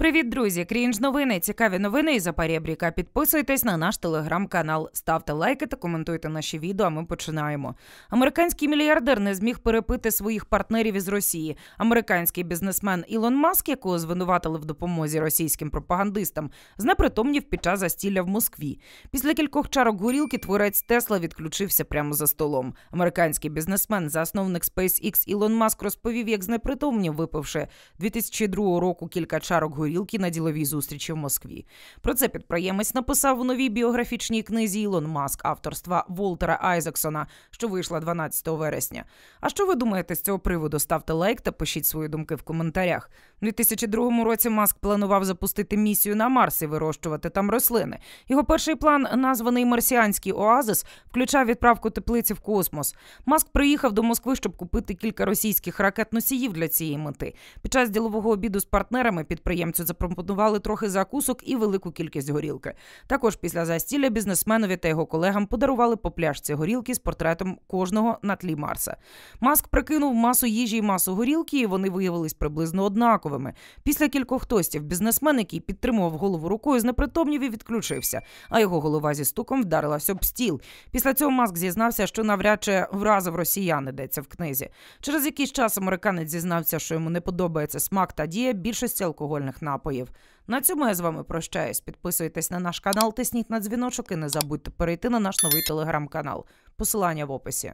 Привіт, друзі! Крінж новини, цікаві новини і Запарєбріка. Підписуйтесь на наш телеграм-канал, ставте лайки та коментуйте наші відео. а Ми починаємо. Американський мільярдер не зміг перепити своїх партнерів із Росії. Американський бізнесмен Ілон Маск, якого звинуватили в допомозі російським пропагандистам, знепритомнів під час застілля в Москві. Після кількох чарок горілки творець Тесла відключився прямо за столом. Американський бізнесмен, засновник SpaceX Ілон Маск, розповів, як знепритомнів, випивши 2002 року кілька чарок горілки проїлки на діловій зустрічі в Москві. Про це підприємець написав у новій біографічній книзі Ілон Маск авторства Волтера Айзексона, що вийшла 12 вересня. А що ви думаєте з цього приводу? Ставте лайк та пишіть свої думки в коментарях. У 2002 році Маск планував запустити місію на Марс і вирощувати там рослини. Його перший план, названий Марсіанський Оазис, включав відправку теплиці в космос. Маск приїхав до Москви, щоб купити кілька російських ракет-носіїв для цієї мети. Під час ділового обіду з партнерами підприємцю працю, запропонували трохи закусок і велику кількість горілки. Також після застілля бізнесменові та його колегам подарували по пляшці горілки з портретом кожного на тлі Марса. Маск прикинув масу їжі і масу горілки, і вони виявились приблизно однаковими. Після кількох тостів бізнесмен, який підтримував голову рукою, знепритомнів і відключився, а його голова зі стуком вдарилася об стіл. Після цього Маск зізнався, що навряд чи вразив росіян, йдеться в книзі. Через якийсь час американець зізнався, що йому не подобається смак та дія більшості алкогольних напоїв. На цьому я з вами прощаюсь. Підписуйтесь на наш канал, тисніть на дзвіночок і не забудьте перейти на наш новий телеграм-канал. Посилання в описі.